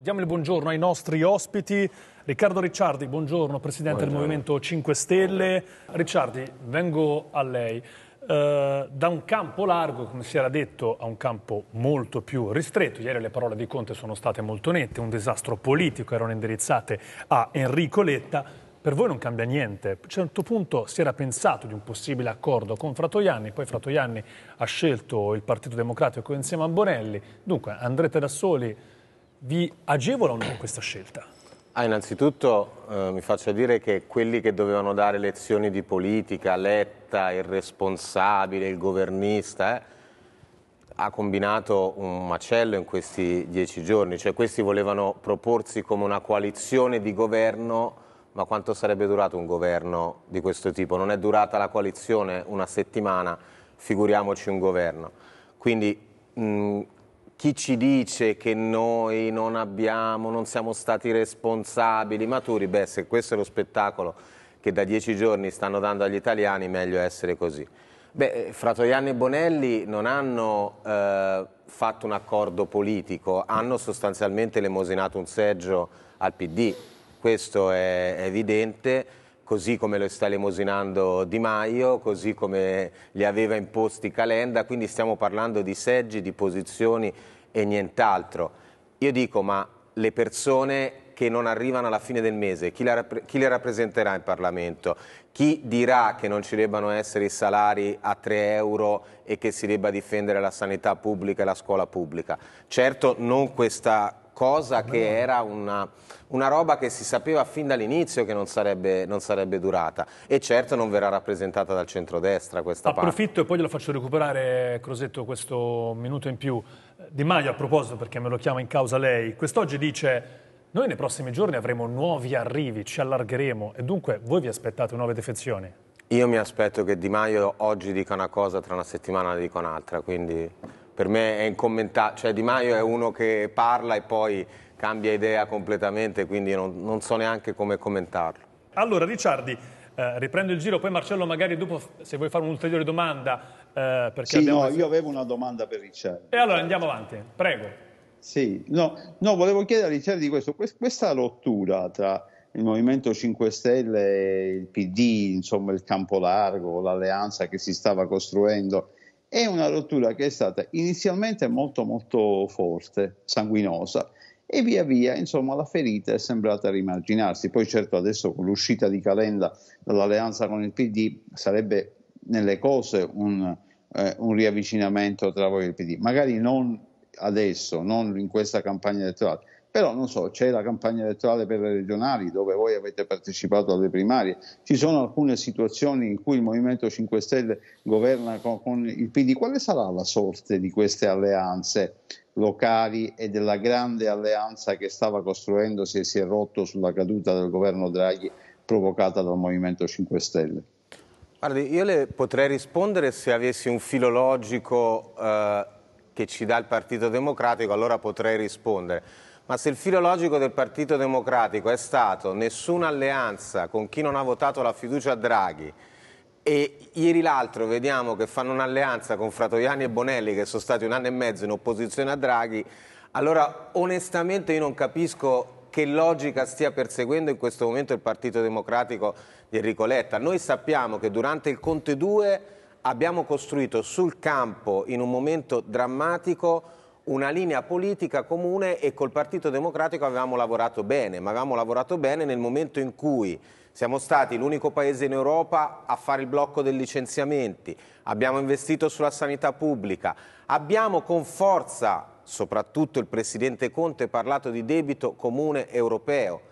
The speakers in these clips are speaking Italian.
Diamo il buongiorno ai nostri ospiti. Riccardo Ricciardi, buongiorno, Presidente buongiorno. del Movimento 5 Stelle. Ricciardi, vengo a lei. Uh, da un campo largo, come si era detto, a un campo molto più ristretto. Ieri le parole di Conte sono state molto nette, un disastro politico, erano indirizzate a Enrico Letta. Per voi non cambia niente. A un certo punto si era pensato di un possibile accordo con Fratoianni, poi Fratoianni ha scelto il Partito Democratico insieme a Bonelli. Dunque andrete da soli vi agevolano questa scelta? Ah, innanzitutto eh, mi faccio dire che quelli che dovevano dare lezioni di politica, Letta, il responsabile, il governista, eh, ha combinato un macello in questi dieci giorni, cioè questi volevano proporsi come una coalizione di governo, ma quanto sarebbe durato un governo di questo tipo? Non è durata la coalizione una settimana, figuriamoci un governo. Quindi mh, chi ci dice che noi non abbiamo, non siamo stati responsabili, maturi, beh se questo è lo spettacolo che da dieci giorni stanno dando agli italiani, meglio essere così. Beh, eh, Fratoianni e Bonelli non hanno eh, fatto un accordo politico, hanno sostanzialmente lemosinato un seggio al PD, questo è evidente, così come lo sta lemosinando Di Maio, così come li aveva imposti Calenda, quindi stiamo parlando di seggi, di posizioni e nient'altro. Io dico, ma le persone che non arrivano alla fine del mese, chi, la, chi, le rappresenterà in Parlamento? Chi dirà che non ci debbano essere i salari a 3 euro e che si debba difendere la sanità pubblica e la scuola pubblica? Certo non questa cosa che era una, una, roba che si sapeva fin dall'inizio che non sarebbe, non sarebbe, durata e certo non verrà rappresentata dal centrodestra questa Approfitto parte. Approfitto e poi glielo faccio recuperare Crosetto questo minuto in più. Di Maio a proposito perché me lo chiama in causa lei, quest'oggi dice noi nei prossimi giorni avremo nuovi arrivi, ci allargheremo e dunque voi vi aspettate nuove defezioni? Io mi aspetto che Di Maio oggi dica una cosa, tra una settimana dica un'altra, quindi per me è incommentabile, cioè Di Maio è uno che parla e poi cambia idea completamente, quindi non, non so neanche come commentarlo. Allora Ricciardi, eh, riprendo il giro, poi Marcello magari dopo se vuoi fare un'ulteriore domanda. Eh, perché sì, no, io avevo una domanda per Ricciardi. E allora andiamo avanti, prego. Sì, no, no volevo chiedere a Ricciardi questo, questa rottura tra il Movimento 5 Stelle, e il PD, insomma il campo largo, l'alleanza che si stava costruendo è una rottura che è stata inizialmente molto molto forte, sanguinosa, e via via insomma la ferita è sembrata rimarginarsi poi certo adesso con l'uscita di Calenda dall'alleanza con il PD sarebbe nelle cose un, eh, un riavvicinamento tra voi e il PD magari non adesso non in questa campagna elettorale però non so, c'è la campagna elettorale per le regionali dove voi avete partecipato alle primarie, ci sono alcune situazioni in cui il Movimento 5 Stelle governa con, con il PD. Quale sarà la sorte di queste alleanze? locali e della grande alleanza che stava costruendo se si è rotto sulla caduta del governo Draghi provocata dal Movimento 5 Stelle? Guardi, io le potrei rispondere se avessi un filologico eh, che ci dà il Partito Democratico, allora potrei rispondere. Ma se il filo logico del Partito Democratico è stato nessuna alleanza con chi non ha votato la fiducia a Draghi e ieri l'altro vediamo che fanno un'alleanza con Fratoiani e Bonelli che sono stati un anno e mezzo in opposizione a Draghi, allora onestamente io non capisco che logica stia perseguendo in questo momento il Partito Democratico di Enrico Letta. Noi sappiamo che durante il Conte 2 abbiamo costruito sul campo, in un momento drammatico, una linea politica comune e col Partito Democratico avevamo lavorato bene, ma avevamo lavorato bene nel momento in cui siamo stati l'unico paese in Europa a fare il blocco dei licenziamenti, abbiamo investito sulla sanità pubblica, abbiamo con forza, soprattutto il Presidente Conte, parlato di debito comune europeo.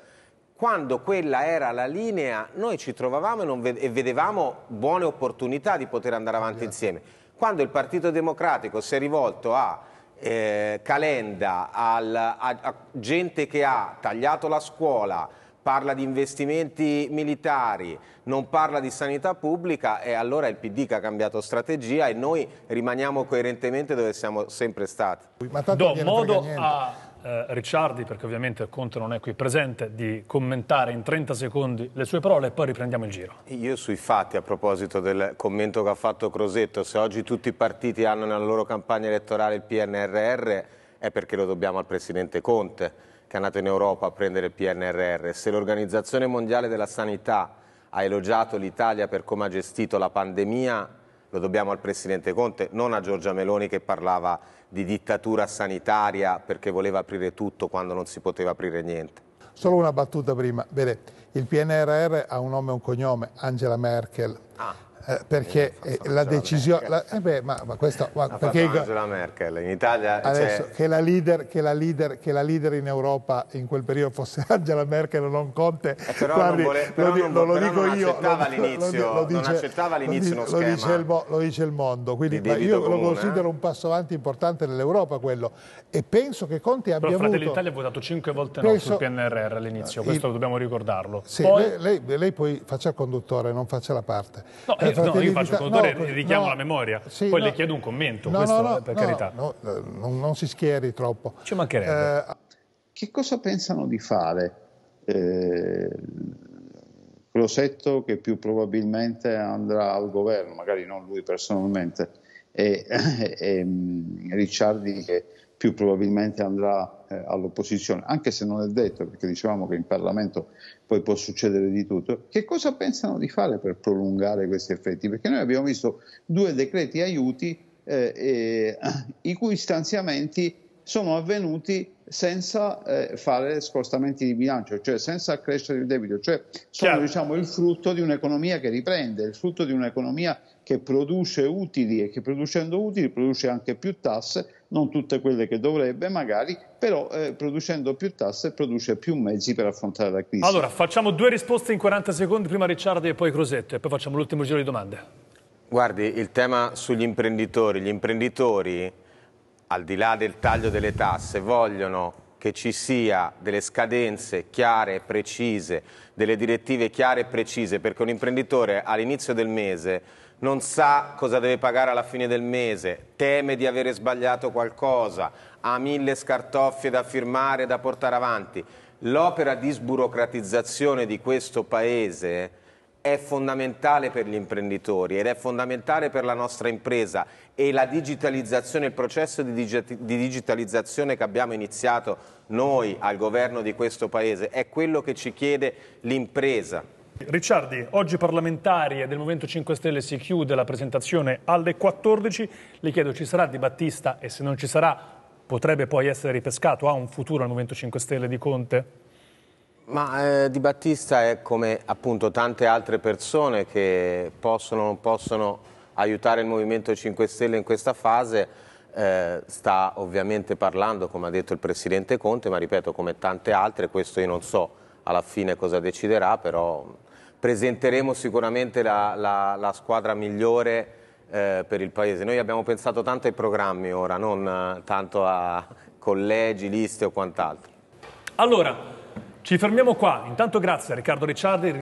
Quando quella era la linea noi ci trovavamo e, vedevamo buone opportunità di poter andare avanti certo. insieme. Quando il Partito Democratico si è rivolto a eh, Calenda, al, a, a gente che ha tagliato la scuola, parla di investimenti militari, non parla di sanità pubblica e allora il PD che ha cambiato strategia e noi rimaniamo coerentemente dove siamo sempre stati. Ma tanto Do modo a eh, Ricciardi, perché ovviamente Conte non è qui presente, di commentare in 30 secondi le sue parole e poi riprendiamo il giro. Io sui fatti, a proposito del commento che ha fatto Crosetto, se oggi tutti i partiti hanno nella loro campagna elettorale il PNRR è perché lo dobbiamo al Presidente Conte, che è andato in Europa a prendere il PNRR. Se l'Organizzazione Mondiale della Sanità ha elogiato l'Italia per come ha gestito la pandemia lo dobbiamo al Presidente Conte, non a Giorgia Meloni che parlava di dittatura sanitaria perché voleva aprire tutto quando non si poteva aprire niente. Solo una battuta prima. Bene, il PNRR ha un nome e un cognome, Angela Merkel. Ah eh, perché eh, eh la decisione... La, eh beh, ma, ma questo, ma perché, Angela Merkel, in Italia... Cioè, Adesso, cioè... che, la leader, che, la leader, che, la leader, in Europa in quel periodo fosse Angela Merkel o non Conte, eh, però guardi, non, vole, però lo, non, lo, lo però dico non io... Lo, lo, dice, non accettava all'inizio uno Dice il, lo dice il mondo, quindi io comune, lo considero eh. un passo avanti importante nell'Europa quello. E penso che Conte abbia però Fratelli avuto... Fratelli d'Italia ha votato cinque volte penso, no sul PNRR all'inizio, questo il, dobbiamo ricordarlo. Sì, poi... lei, lei, lei, poi faccia il conduttore, non faccia la parte. No, eh, no, io faccio il conduttore no, e richiamo no, la memoria, sì, poi le chiedo un commento, questo per carità. Eh, non, non, si schieri troppo. Ci mancherebbe. Eh, che cosa pensano di fare? Eh, Grossetto che più probabilmente andrà al governo, magari non lui personalmente, e, e, e mm, Ricciardi che più probabilmente andrà eh, all'opposizione, anche se non è detto, perché dicevamo che in Parlamento poi può succedere di tutto, che cosa pensano di fare per prolungare questi effetti? Perché noi abbiamo visto due decreti aiuti eh, eh, i cui stanziamenti sono avvenuti senza eh, fare spostamenti di bilancio, cioè senza accrescere il debito, cioè sono diciamo, il frutto di un'economia che riprende, il frutto di un'economia che produce utili e che producendo utili produce anche più tasse, non tutte quelle che dovrebbe magari, però eh, producendo più tasse produce più mezzi per affrontare la crisi. Allora, facciamo due risposte in 40 secondi, prima Ricciardi e poi Crosetto e poi facciamo l'ultimo giro di domande. Guardi, il tema sugli imprenditori, gli imprenditori al di là del taglio delle tasse, vogliono che ci sia delle scadenze chiare e precise, delle direttive chiare e precise, perché un imprenditore all'inizio del mese non sa cosa deve pagare alla fine del mese, teme di avere sbagliato qualcosa, ha mille scartoffie da firmare e da portare avanti. L'opera di sburocratizzazione di questo Paese è fondamentale per gli imprenditori ed è fondamentale per la nostra impresa e la digitalizzazione, il processo di, digitalizzazione che abbiamo iniziato noi al governo di questo Paese è quello che ci chiede l'impresa. Ricciardi, oggi parlamentari del Movimento 5 Stelle si chiude la presentazione alle 14. Le chiedo, ci sarà Di Battista e se non ci sarà potrebbe poi essere ripescato? Ha un futuro al Movimento 5 Stelle di Conte? Ma eh, Di Battista è come appunto tante altre persone che possono o non possono aiutare il Movimento 5 Stelle in questa fase, eh, sta ovviamente parlando, come ha detto il Presidente Conte, ma ripeto, come tante altre, questo io non so alla fine cosa deciderà, però presenteremo sicuramente la, la, la squadra migliore eh, per il Paese. Noi abbiamo pensato tanto ai programmi ora, non tanto a collegi, liste o quant'altro. Allora, ci fermiamo qua, intanto grazie a Riccardo Ricciardi.